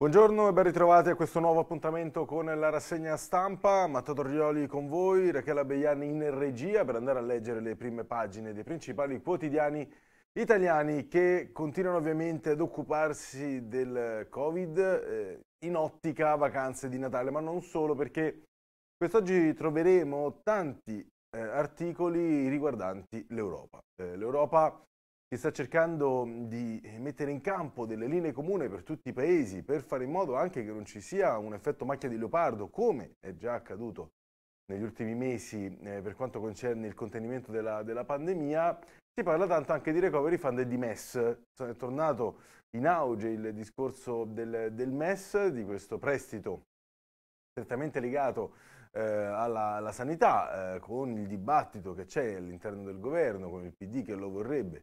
Buongiorno e ben ritrovati a questo nuovo appuntamento con la rassegna stampa. Matteo Torrioli con voi, Rachela Beiani in regia per andare a leggere le prime pagine dei principali quotidiani italiani che continuano ovviamente ad occuparsi del Covid eh, in ottica vacanze di Natale, ma non solo perché quest'oggi troveremo tanti eh, articoli riguardanti l'Europa. Eh, L'Europa che sta cercando di eh, mettere in campo delle linee comuni per tutti i paesi per fare in modo anche che non ci sia un effetto macchia di leopardo come è già accaduto negli ultimi mesi eh, per quanto concerne il contenimento della, della, pandemia, si parla tanto anche di recovery fund e di MES. È tornato in auge il discorso del, del MES, di questo prestito strettamente legato eh, alla, alla, sanità, eh, con il dibattito che c'è all'interno del governo, con il PD che lo vorrebbe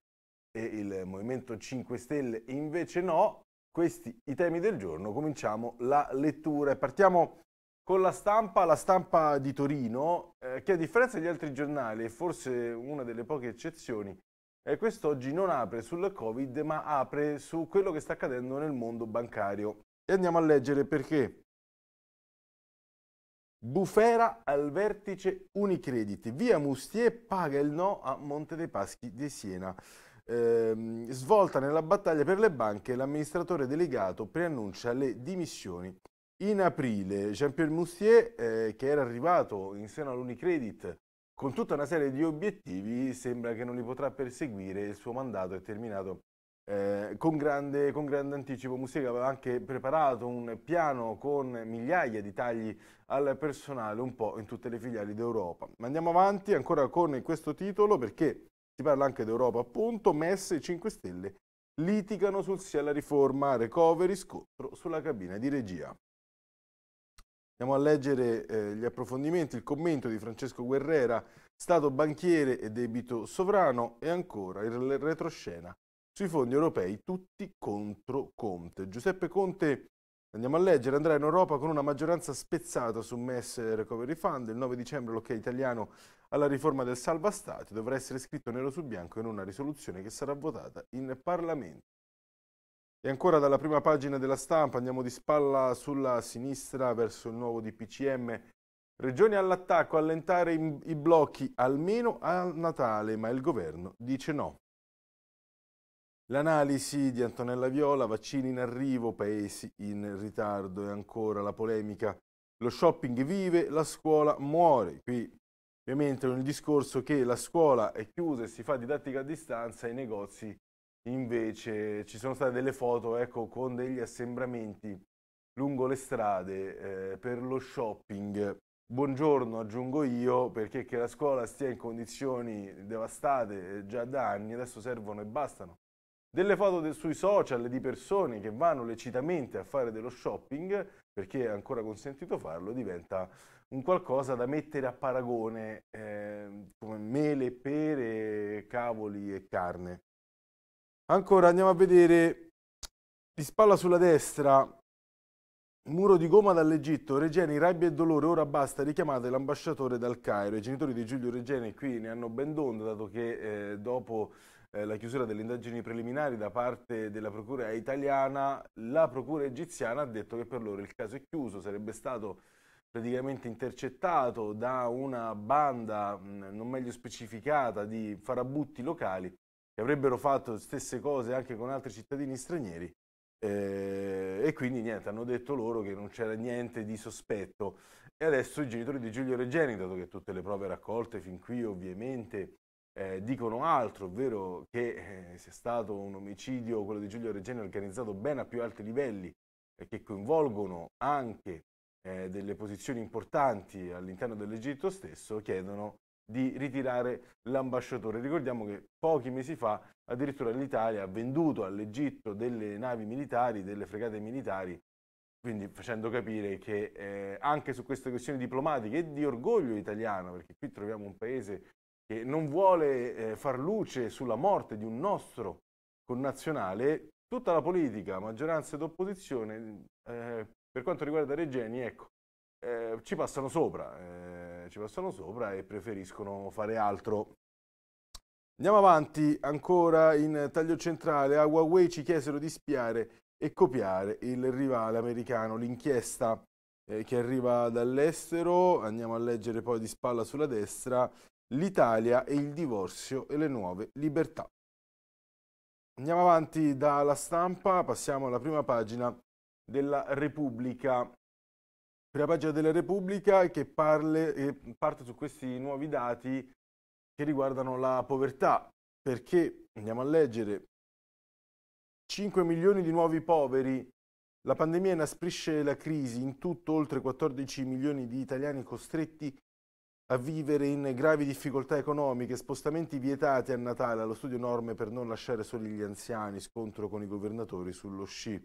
e il Movimento 5 Stelle invece no. Questi i temi del giorno, cominciamo la lettura e partiamo con la stampa, la stampa di Torino, eh, che a differenza degli altri giornali, e forse una delle poche eccezioni, eh, quest'oggi non apre sul Covid, ma apre su quello che sta accadendo nel mondo bancario. E andiamo a leggere perché. Bufera al vertice Unicredit. Via Mustier paga il no a Monte dei Paschi di Siena eh, svolta nella battaglia per le banche, l'amministratore delegato preannuncia le dimissioni. In aprile Jean-Pierre Moustier, eh, che era arrivato in seno all'Unicredit con tutta una serie di obiettivi, sembra che non li potrà perseguire, il suo mandato è terminato eh, con, grande, con, grande, anticipo. Musica aveva anche preparato un piano con migliaia di tagli al personale un po' in tutte le filiali d'Europa. Ma andiamo avanti ancora con questo titolo perché si parla anche d'Europa appunto, MES e 5 Stelle litigano sul sì alla riforma, recovery, scontro sulla cabina di regia. Andiamo a leggere eh, gli approfondimenti, il commento di Francesco Guerrera, Stato banchiere e debito sovrano e ancora il retroscena sui fondi europei tutti contro Conte. Giuseppe Conte, andiamo a leggere, andrà in Europa con una maggioranza spezzata su MES Recovery Fund, il 9 dicembre l'ok italiano alla riforma del Salva Stati dovrà essere scritto nero su bianco in una risoluzione che sarà votata in Parlamento. E ancora dalla prima pagina della stampa andiamo di spalla sulla sinistra verso il nuovo DPCM. Regioni all'attacco, allentare i blocchi almeno a Natale, ma il governo dice no. L'analisi di Antonella Viola, vaccini in arrivo, paesi in ritardo e ancora la polemica. Lo shopping vive, la scuola muore. Qui Ovviamente con discorso che la scuola è chiusa e si fa didattica a distanza, i negozi invece ci sono state delle foto ecco, con degli assembramenti lungo le strade eh, per lo shopping. Buongiorno aggiungo io perché che la scuola stia in condizioni devastate eh, già da anni, adesso servono e bastano. Delle foto de sui social di persone che vanno lecitamente a fare dello shopping perché è ancora consentito farlo diventa un qualcosa da mettere a paragone eh, come mele, pere, cavoli e carne. Ancora andiamo a vedere di spalla sulla destra Muro di gomma dall'Egitto, Regeni, rabbia e dolore, ora basta, richiamate l'ambasciatore dal Cairo. I genitori di Giulio Regeni qui ne hanno ben d'onda, dato che eh, dopo eh, la chiusura delle indagini preliminari da parte della procura italiana, la procura egiziana ha detto che per loro il caso è chiuso, sarebbe stato praticamente intercettato da una banda non meglio specificata di farabutti locali che avrebbero fatto le stesse cose anche con altri cittadini stranieri eh, e quindi niente, hanno detto loro che non c'era niente di sospetto e adesso i genitori di Giulio Regeni, dato che tutte le prove raccolte fin qui ovviamente eh, dicono altro, ovvero che eh, sia stato un omicidio, quello di Giulio Regeni, organizzato ben a più alti livelli e eh, che coinvolgono anche eh, delle posizioni importanti all'interno dell'Egitto stesso chiedono di ritirare l'ambasciatore. Ricordiamo che pochi mesi fa addirittura l'Italia ha venduto all'Egitto delle navi militari, delle fregate militari, quindi facendo capire che eh, anche su queste questioni diplomatiche e di orgoglio italiano, perché qui troviamo un paese che non vuole eh, far luce sulla morte di un nostro connazionale, tutta la politica, maggioranza ed opposizione, eh, per quanto riguarda Regeni, ecco, eh, ci passano sopra, eh, ci passano sopra e preferiscono fare altro. Andiamo avanti, ancora in taglio centrale, a Huawei ci chiesero di spiare e copiare il rivale americano, l'inchiesta eh, che arriva dall'estero, andiamo a leggere poi di spalla sulla destra, l'Italia e il divorzio e le nuove libertà. Andiamo avanti dalla stampa, passiamo alla prima pagina della Repubblica. Prima pagina della Repubblica che parle, parte su questi nuovi dati che riguardano la povertà, perché andiamo a leggere 5 milioni di nuovi poveri. La pandemia inasprisce la crisi, in tutto oltre 14 milioni di italiani costretti a vivere in gravi difficoltà economiche, spostamenti vietati a Natale, allo studio norme per non lasciare soli gli anziani, scontro con i governatori sullo sci.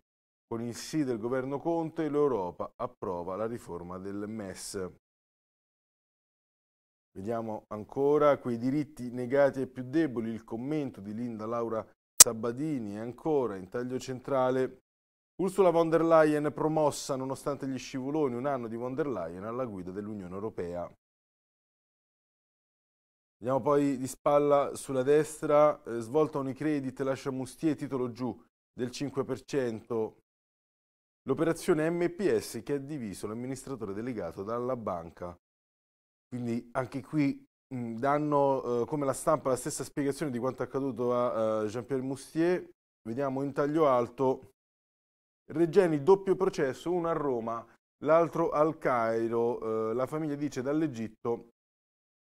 Con il sì del governo Conte l'Europa approva la riforma del MES. Vediamo ancora quei diritti negati ai più deboli, il commento di Linda Laura Sabadini e ancora in taglio centrale Ursula von der Leyen promossa nonostante gli scivoloni un anno di von der Leyen alla guida dell'Unione Europea. Andiamo poi di spalla sulla destra, eh, svolta Unicredit lascia Mustier titolo giù del 5%, L'operazione MPS che ha diviso l'amministratore delegato dalla banca. Quindi anche qui mh, danno eh, come la stampa la stessa spiegazione di quanto accaduto a eh, Jean-Pierre Moustier. Vediamo in taglio alto. Regeni doppio processo, uno a Roma, l'altro al Cairo. Eh, la famiglia dice dall'Egitto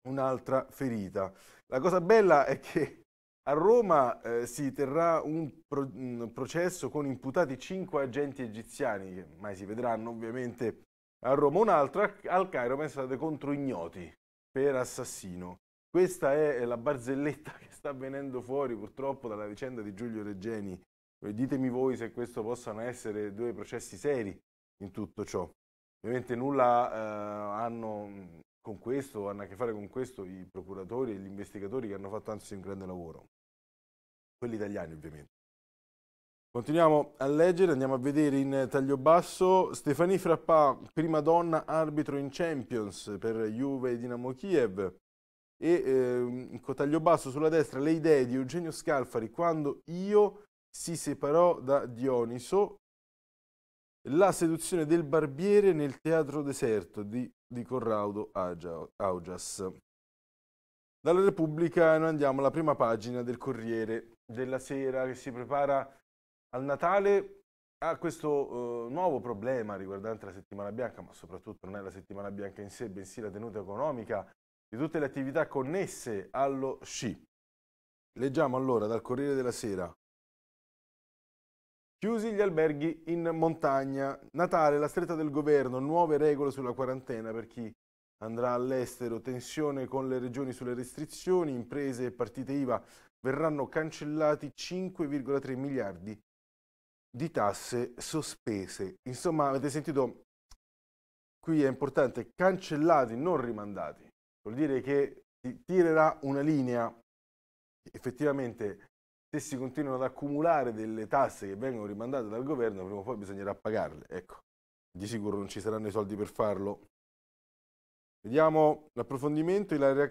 un'altra ferita. La cosa bella è che a Roma eh, si terrà un, pro un, processo con imputati cinque agenti egiziani, che mai si vedranno ovviamente a Roma, Un altro al Cairo pensate contro ignoti per assassino. Questa è la barzelletta che sta venendo fuori purtroppo dalla vicenda di Giulio Reggeni. Eh, ditemi voi se questo possano essere due processi seri in tutto ciò. Ovviamente nulla eh, hanno mm, con questo, hanno a che fare con questo i procuratori e gli investigatori che hanno fatto anzi un grande lavoro quelli italiani ovviamente. Continuiamo a leggere, andiamo a vedere in taglio basso Stefanie Frappà, prima donna arbitro in Champions per Juve e Dinamo Kiev e eh, in taglio basso sulla destra le idee di Eugenio Scalfari quando io si separò da Dioniso la seduzione del barbiere nel teatro deserto di, di Corrado Augias. Dalla Repubblica noi andiamo alla prima pagina del Corriere della sera che si prepara al Natale ha questo eh, nuovo problema riguardante la settimana bianca, ma soprattutto non è la settimana bianca in sé, bensì la tenuta economica di tutte le attività connesse allo sci. Leggiamo allora dal Corriere della Sera. Chiusi gli alberghi in montagna, Natale, la stretta del governo, nuove regole sulla quarantena per chi andrà all'estero, tensione con le regioni sulle restrizioni, imprese e partite IVA verranno cancellati 5,3 miliardi di tasse sospese. Insomma, avete sentito, qui è importante, cancellati, non rimandati. Vuol dire che si tirerà una linea, effettivamente se si continuano ad accumulare delle tasse che vengono rimandate dal governo, prima o poi bisognerà pagarle. Ecco, di sicuro non ci saranno i soldi per farlo. Vediamo l'approfondimento, Ilaria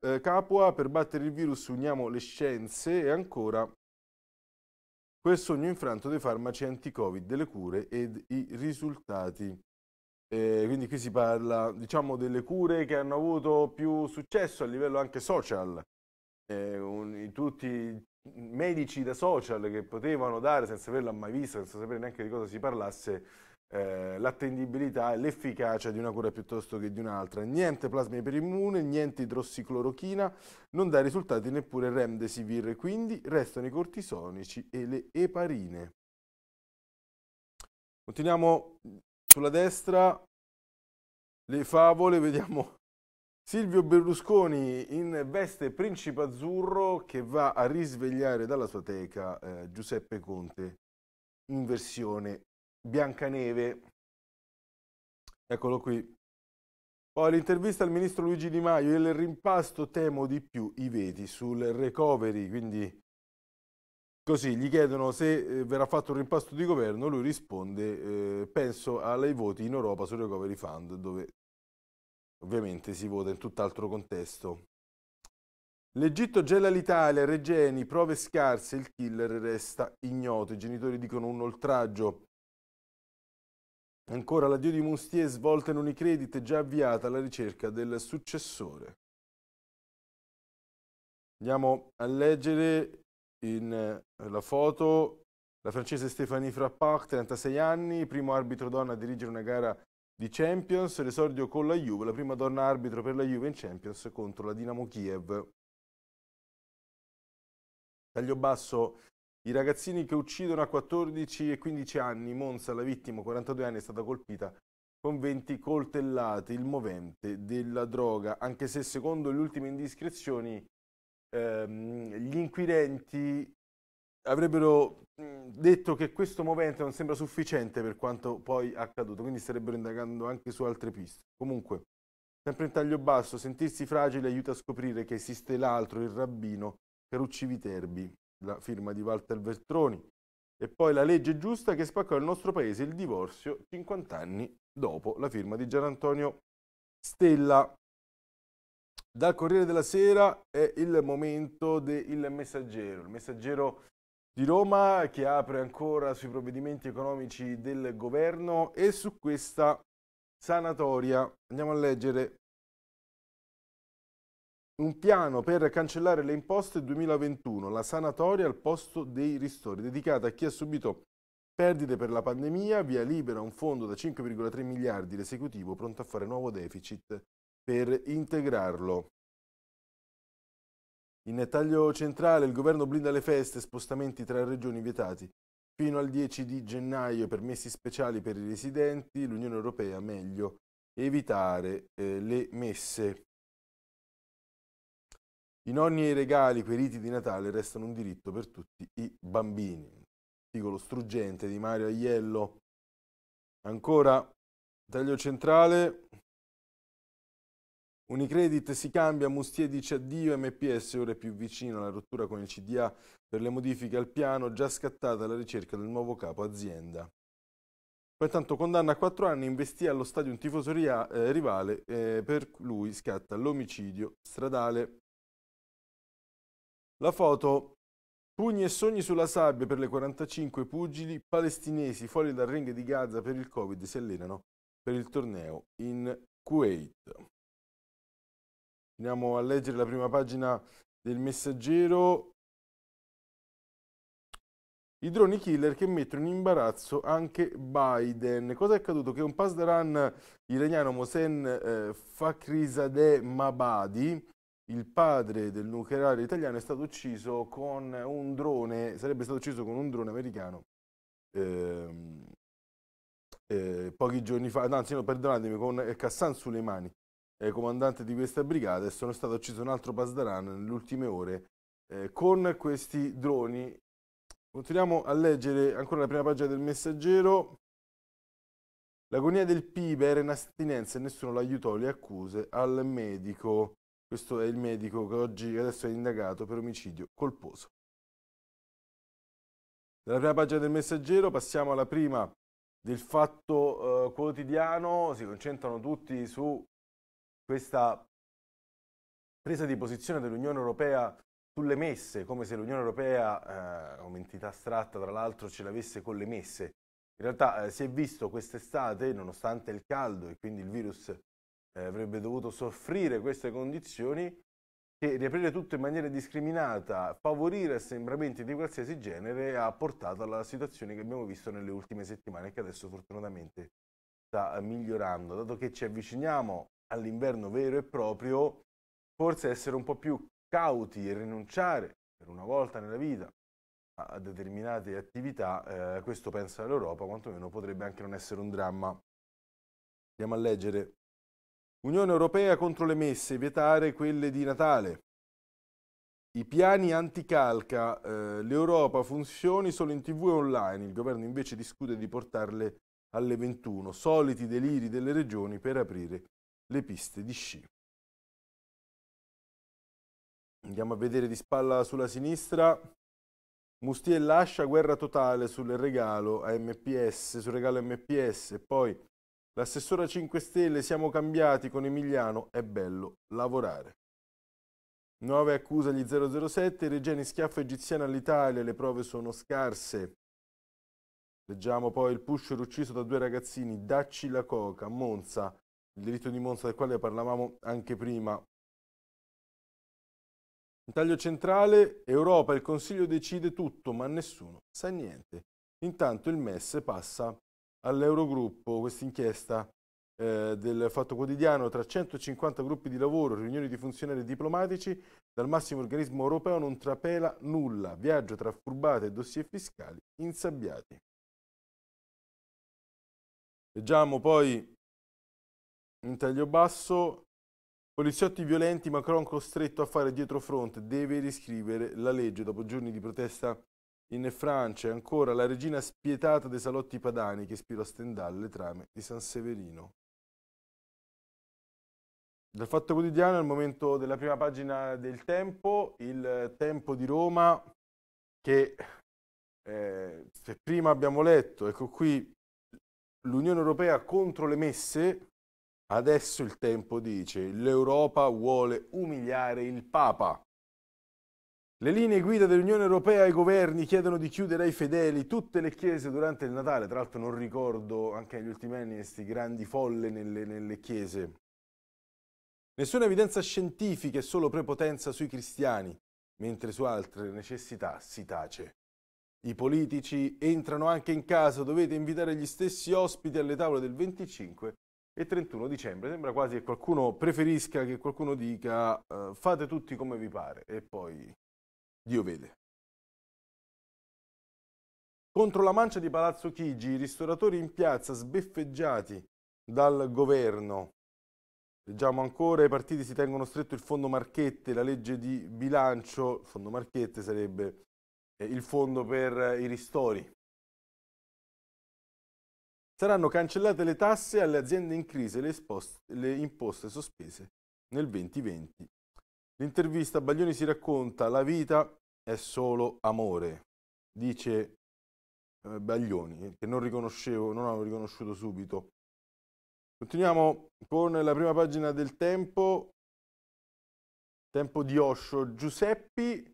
eh, Capua, per battere il virus uniamo le scienze e ancora quel sogno infranto dei farmaci anti-covid, delle cure ed i risultati. Eh, quindi qui si parla diciamo delle cure che hanno avuto più successo a livello anche social, eh, un, tutti medici da social che potevano dare senza averla mai vista, senza sapere neanche di cosa si parlasse eh, l'attendibilità e l'efficacia di una cura piuttosto che di un'altra. Niente plasma iperimmune, niente idrossiclorochina, non dà risultati neppure remdesivir, quindi restano i cortisonici e le eparine. Continuiamo sulla destra, le favole, vediamo Silvio Berlusconi in veste principe azzurro che va a risvegliare dalla sua teca eh, Giuseppe Conte in versione Biancaneve. Eccolo qui. Poi l'intervista al ministro Luigi Di Maio, il rimpasto temo di più i veti sul recovery, quindi così gli chiedono se eh, verrà fatto un rimpasto di governo, lui risponde eh, penso ai voti in Europa sul recovery fund, dove ovviamente si vota in tutt'altro contesto. L'Egitto gela l'Italia, Regeni, prove scarse, il killer resta ignoto, i genitori dicono un oltraggio. Ancora l'addio di Mustier svolta in Unicredit, già avviata alla ricerca del successore. Andiamo a leggere in eh, la foto la francese Stéphanie Frappard, 36 anni, primo arbitro donna a dirigere una gara di Champions, l'esordio con la Juve, la prima donna arbitro per la Juve in Champions contro la Dinamo Kiev. Taglio basso i ragazzini che uccidono a 14 e 15 anni, Monza, la vittima, 42 anni, è stata colpita con 20 coltellate, il movente della droga, anche se secondo le ultime indiscrezioni ehm, gli inquirenti avrebbero mm, detto che questo movente non sembra sufficiente per quanto poi accaduto, quindi starebbero indagando anche su altre piste. Comunque, sempre in taglio basso, sentirsi fragile aiuta a scoprire che esiste l'altro, il rabbino, Carucci Viterbi, la firma di Walter Vertroni, e poi la legge giusta che spaccò il nostro paese il divorzio 50 anni dopo la firma di Gian Antonio Stella. Dal Corriere della Sera è il momento del messaggero, il messaggero di Roma che apre ancora sui provvedimenti economici del governo e su questa sanatoria. Andiamo a leggere un piano per cancellare le imposte 2021, la sanatoria al posto dei ristori, dedicata a chi ha subito perdite per la pandemia, via libera un fondo da 5,3 miliardi l'esecutivo pronto a fare nuovo deficit per integrarlo. In taglio centrale il governo blinda le feste, spostamenti tra regioni vietati. Fino al 10 di gennaio permessi speciali per i residenti, l'Unione Europea meglio evitare eh, le messe. I nonni e i regali per riti di Natale restano un diritto per tutti i bambini. Articolo struggente di Mario Aiello. Ancora taglio centrale. Unicredit si cambia, Mustier dice addio, MPS ora è più vicino alla rottura con il CDA per le modifiche al piano, già scattata la ricerca del nuovo capo azienda. Poi intanto condanna a quattro anni, investì allo stadio un tifoso ria, eh, rivale, eh, per lui scatta l'omicidio stradale. La foto Pugni e sogni sulla sabbia per le 45 pugili palestinesi fuori dal ring di Gaza per il Covid si allenano per il torneo in Kuwait. Andiamo a leggere la prima pagina del messaggero. I droni killer che mettono in imbarazzo anche Biden. Cosa è accaduto? Che un pasdaran iraniano Mosen eh, Fakhrizadeh Mabadi il padre del nucleare italiano è stato ucciso con un drone, sarebbe stato ucciso con un drone americano ehm, eh, pochi giorni fa, anzi no, perdonatemi, con eh, Kassan Suleimani, eh, comandante di questa brigata, e sono stato ucciso un altro Pasdaran nelle ultime ore eh, con questi droni. Continuiamo a leggere ancora la prima pagina del messaggero. L'agonia del PIB era in astinenza e nessuno l'aiutò, le accuse al medico. Questo è il medico che oggi adesso è indagato per omicidio colposo. Dalla prima pagina del messaggero passiamo alla prima del fatto eh, quotidiano, si concentrano tutti su questa presa di posizione dell'Unione Europea sulle messe, come se l'Unione Europea, eh, come entità astratta tra l'altro, ce l'avesse con le messe. In realtà eh, si è visto quest'estate, nonostante il caldo e quindi il virus eh, avrebbe dovuto soffrire queste condizioni che riaprire tutto in maniera discriminata, favorire assembramenti di qualsiasi genere ha portato alla situazione che abbiamo visto nelle ultime settimane che adesso fortunatamente sta eh, migliorando. Dato che ci avviciniamo all'inverno vero e proprio, forse essere un po' più cauti e rinunciare per una volta nella vita a determinate attività, eh, questo pensa l'Europa, quantomeno potrebbe anche non essere un dramma. Andiamo a leggere Unione Europea contro le messe, vietare quelle di Natale. I piani anticalca, eh, l'Europa funzioni solo in tv e online, il governo invece discute di portarle alle 21, soliti deliri delle regioni per aprire le piste di sci. Andiamo a vedere di spalla sulla sinistra. Mustier lascia guerra totale sul regalo a MPS, sul regalo MPS, poi L'assessora 5 Stelle, siamo cambiati con Emiliano, è bello lavorare. Nuove accuse gli 007, Regeni schiaffa egiziana all'Italia, le prove sono scarse. Leggiamo poi il pusher ucciso da due ragazzini, Dacci la coca, Monza, il delitto di Monza del quale parlavamo anche prima. In taglio centrale, Europa, il Consiglio decide tutto, ma nessuno sa niente. Intanto il MES passa all'Eurogruppo questa inchiesta eh, del Fatto Quotidiano tra 150 gruppi di lavoro, riunioni di funzionari diplomatici, dal massimo organismo europeo non trapela nulla, viaggio tra furbate e dossier fiscali insabbiati. Leggiamo poi in taglio basso, poliziotti violenti Macron costretto a fare dietro fronte, deve riscrivere la legge dopo giorni di protesta in Francia è ancora la regina spietata dei salotti padani che ispira a Stendhal le trame di San Severino. Dal Fatto Quotidiano, al momento della prima pagina del Tempo, il Tempo di Roma che eh, se prima abbiamo letto, ecco qui, l'Unione Europea contro le messe, adesso il Tempo dice l'Europa vuole umiliare il Papa. Le linee guida dell'Unione Europea ai governi chiedono di chiudere ai fedeli tutte le chiese durante il Natale, tra l'altro non ricordo anche negli ultimi anni questi grandi folle nelle, nelle chiese. Nessuna evidenza scientifica e solo prepotenza sui cristiani, mentre su altre necessità si tace. I politici entrano anche in casa, dovete invitare gli stessi ospiti alle tavole del 25 e 31 dicembre. Sembra quasi che qualcuno preferisca che qualcuno dica uh, fate tutti come vi pare e poi Dio vede. Contro la mancia di Palazzo Chigi, i ristoratori in piazza sbeffeggiati dal governo. Leggiamo ancora, i partiti si tengono stretto il fondo Marchette, la legge di bilancio, il fondo Marchette sarebbe eh, il fondo per eh, i ristori. Saranno cancellate le tasse alle aziende in crisi e le, le imposte sospese nel 2020 L'intervista Baglioni si racconta La vita è solo amore, dice eh, Baglioni, che non riconoscevo, non avevo riconosciuto subito. Continuiamo con la prima pagina del tempo. Tempo di Osho. Giuseppi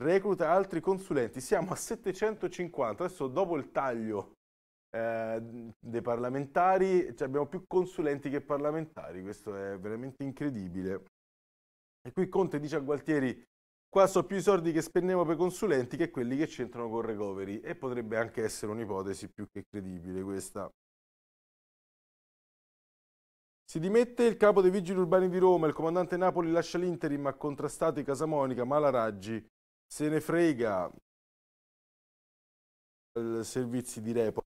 recluta altri consulenti. Siamo a 750. Adesso dopo il taglio eh, dei parlamentari cioè abbiamo più consulenti che parlamentari. Questo è veramente incredibile. E qui Conte dice a Gualtieri, qua so più i soldi che spendiamo per consulenti che quelli che c'entrano con recovery. E potrebbe anche essere un'ipotesi più che credibile questa. Si dimette il capo dei vigili urbani di Roma, il comandante Napoli lascia l'interim, ha contrastato i Casamonica, Malaraggi, se ne frega servizi di repo.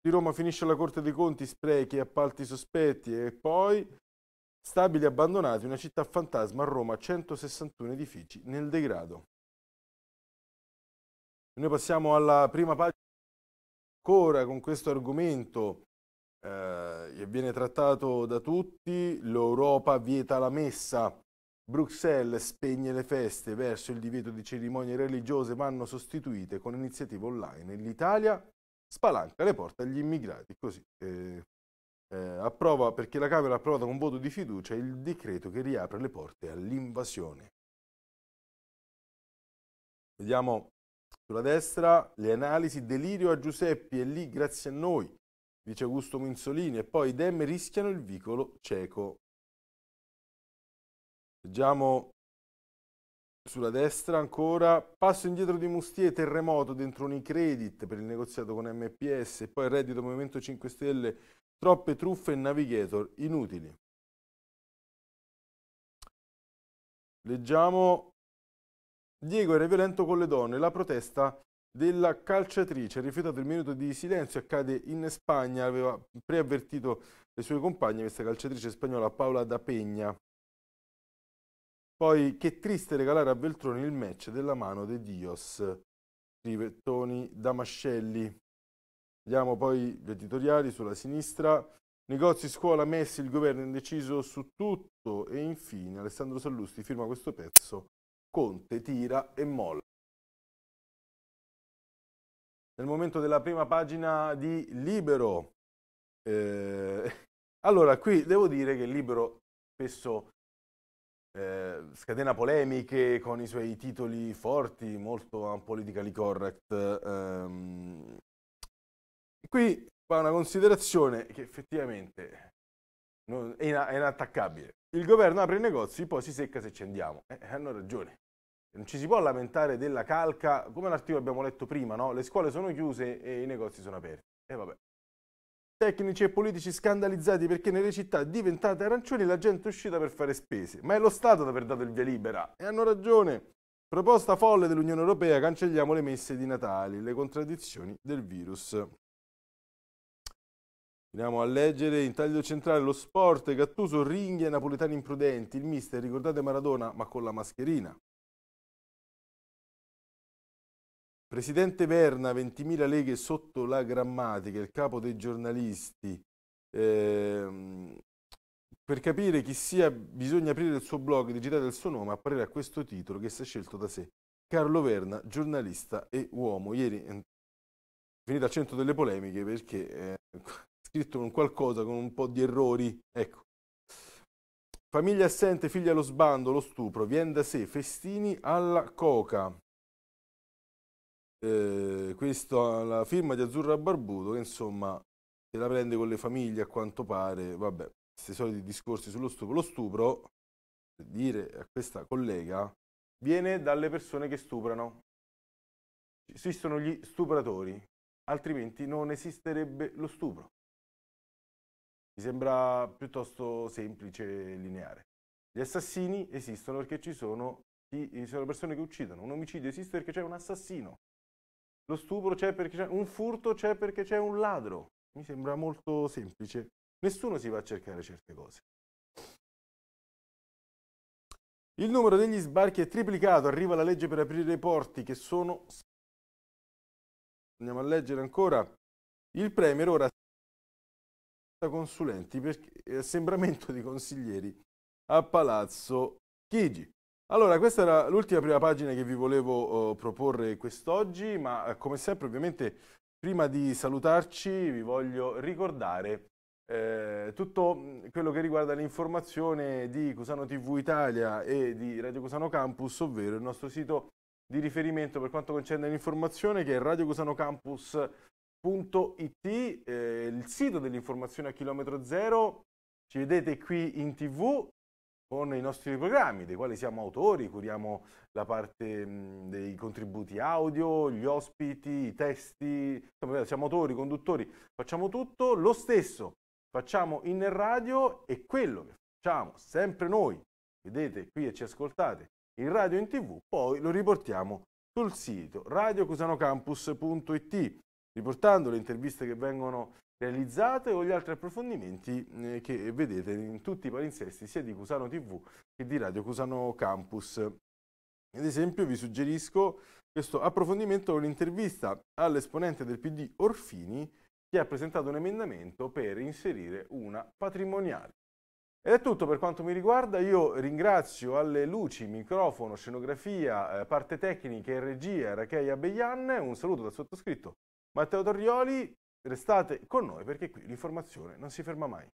Di Roma finisce la Corte dei Conti, sprechi, appalti sospetti e poi Stabili abbandonati, una città fantasma a Roma, 161 edifici nel degrado. Noi passiamo alla prima pagina ancora con questo argomento eh, che viene trattato da tutti, l'Europa vieta la messa, Bruxelles spegne le feste verso il divieto di cerimonie religiose vanno sostituite con iniziative online, l'Italia spalanca le porte agli immigrati, così eh, eh, approva, perché la Camera ha approvato con voto di fiducia il decreto che riapre le porte all'invasione. Vediamo sulla destra le analisi delirio a Giuseppi e lì grazie a noi, dice Augusto Minzolini, e poi i Dem rischiano il vicolo cieco. Leggiamo sulla destra ancora, passo indietro di Mustie, terremoto dentro Unicredit per il negoziato con MPS, E poi reddito Movimento 5 Stelle Troppe truffe e navigator inutili. Leggiamo Diego era violento con le donne, la protesta della calciatrice, rifiutato il minuto di silenzio, accade in Spagna, aveva preavvertito le sue compagne, questa calciatrice spagnola Paola da Pegna. Poi che triste regalare a Veltroni il match della mano de Dios, scrive Toni Damascelli. Vediamo poi gli editoriali sulla sinistra. Negozi, scuola, messi, il governo indeciso su tutto. E infine Alessandro Sallusti firma questo pezzo. Conte tira e molla. Nel momento della prima pagina di Libero. Eh, allora, qui devo dire che Libero spesso eh, scatena polemiche con i suoi titoli forti, molto un politically correct, ehm, Qui va una considerazione che effettivamente è inattaccabile. Il governo apre i negozi, poi si secca se ci andiamo. Eh, eh hanno ragione. Non ci si può lamentare della calca, come l'articolo abbiamo letto prima, no? Le scuole sono chiuse e i negozi sono aperti. E eh, vabbè. Tecnici e politici scandalizzati perché nelle città diventate arancioni la gente è uscita per fare spese. Ma è lo Stato ad aver dato il via libera. E hanno ragione. Proposta folle dell'Unione Europea, cancelliamo le messe di Natale, le contraddizioni del virus. Andiamo a leggere in taglio centrale lo sport, Gattuso ringhia i napoletani imprudenti, il mister ricordate Maradona ma con la mascherina. Presidente Verna, 20.000 leghe sotto la grammatica, il capo dei giornalisti. Eh, per capire chi sia bisogna aprire il suo blog, digitare il suo nome, apparire a questo titolo che si è scelto da sé. Carlo Verna, giornalista e uomo. Ieri è mm, finito al centro delle polemiche perché eh, scritto con qualcosa, con un po' di errori, ecco. Famiglia assente, figlia allo sbando, lo stupro, viene da sé, festini alla coca. Eh, questo la firma di Azzurra Barbuto che insomma se la prende con le famiglie a quanto pare, vabbè, questi soliti discorsi sullo stupro. Lo stupro, per dire a questa collega, viene dalle persone che stuprano. Esistono gli stupratori, altrimenti non esisterebbe lo stupro. Mi sembra piuttosto semplice e lineare. Gli assassini esistono perché ci sono, chi, sono persone che uccidono, un omicidio esiste perché c'è un assassino, lo stupro c'è perché c'è un furto c'è perché c'è un ladro. Mi sembra molto semplice. Nessuno si va a cercare certe cose. Il numero degli sbarchi è triplicato, arriva la legge per aprire i porti che sono... Andiamo a leggere ancora. Il Premier ora consulenti per eh, assembramento di consiglieri a Palazzo Chigi. Allora, questa era l'ultima prima pagina che vi volevo uh, proporre quest'oggi, ma eh, come sempre ovviamente prima di salutarci vi voglio ricordare eh, tutto mm, quello che riguarda l'informazione di Cusano TV Italia e di Radio Cusano Campus, ovvero il nostro sito di riferimento per quanto concerne l'informazione che è Radio Cusano Campus www.radioticino.it, eh, il sito dell'informazione a chilometro zero. Ci vedete qui in tv con i nostri programmi, dei quali siamo autori, curiamo la parte mh, mm, dei contributi audio, gli ospiti, i testi, insomma, eh, siamo autori, conduttori, facciamo tutto lo stesso, facciamo in radio e quello che facciamo sempre noi, vedete qui e ci ascoltate in radio e in tv, poi lo riportiamo sul sito radiocusanocampus.it riportando le interviste che vengono realizzate o gli altri approfondimenti eh, che vedete in tutti i palinsesti sia di Cusano TV che di Radio Cusano Campus. Ad esempio vi suggerisco questo approfondimento con l'intervista all'esponente del PD Orfini che ha presentato un emendamento per inserire una patrimoniale. Ed è tutto per quanto mi riguarda, io ringrazio alle luci, microfono, scenografia, eh, parte tecnica e regia Rachea Abeian, un saluto dal sottoscritto Matteo Torrioli, restate con noi perché qui l'informazione non si ferma mai.